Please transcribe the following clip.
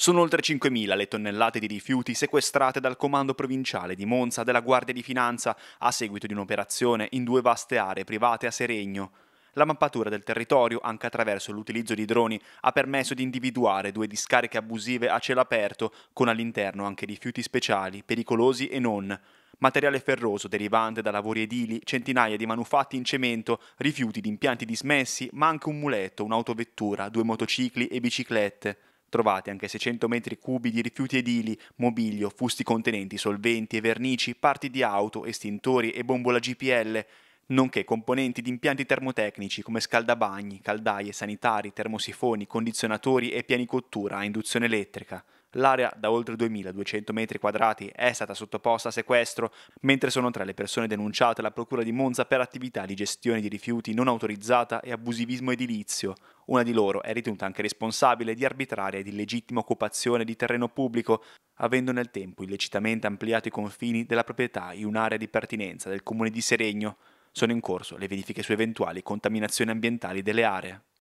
Sono oltre 5.000 le tonnellate di rifiuti sequestrate dal Comando Provinciale di Monza della Guardia di Finanza a seguito di un'operazione in due vaste aree private a Seregno. La mappatura del territorio, anche attraverso l'utilizzo di droni, ha permesso di individuare due discariche abusive a cielo aperto, con all'interno anche rifiuti speciali, pericolosi e non. Materiale ferroso derivante da lavori edili, centinaia di manufatti in cemento, rifiuti di impianti dismessi, ma anche un muletto, un'autovettura, due motocicli e biciclette trovate anche 600 metri cubi di rifiuti edili, mobilio, fusti contenenti, solventi e vernici, parti di auto, estintori e bombola GPL, nonché componenti di impianti termotecnici come scaldabagni, caldaie, sanitari, termosifoni, condizionatori e piani cottura a induzione elettrica. L'area da oltre 2.200 metri quadrati è stata sottoposta a sequestro, mentre sono tra le persone denunciate alla Procura di Monza per attività di gestione di rifiuti non autorizzata e abusivismo edilizio. Una di loro è ritenuta anche responsabile di arbitraria ed illegittima occupazione di terreno pubblico, avendo nel tempo illecitamente ampliato i confini della proprietà in un'area di pertinenza del comune di Seregno. Sono in corso le verifiche su eventuali contaminazioni ambientali delle aree.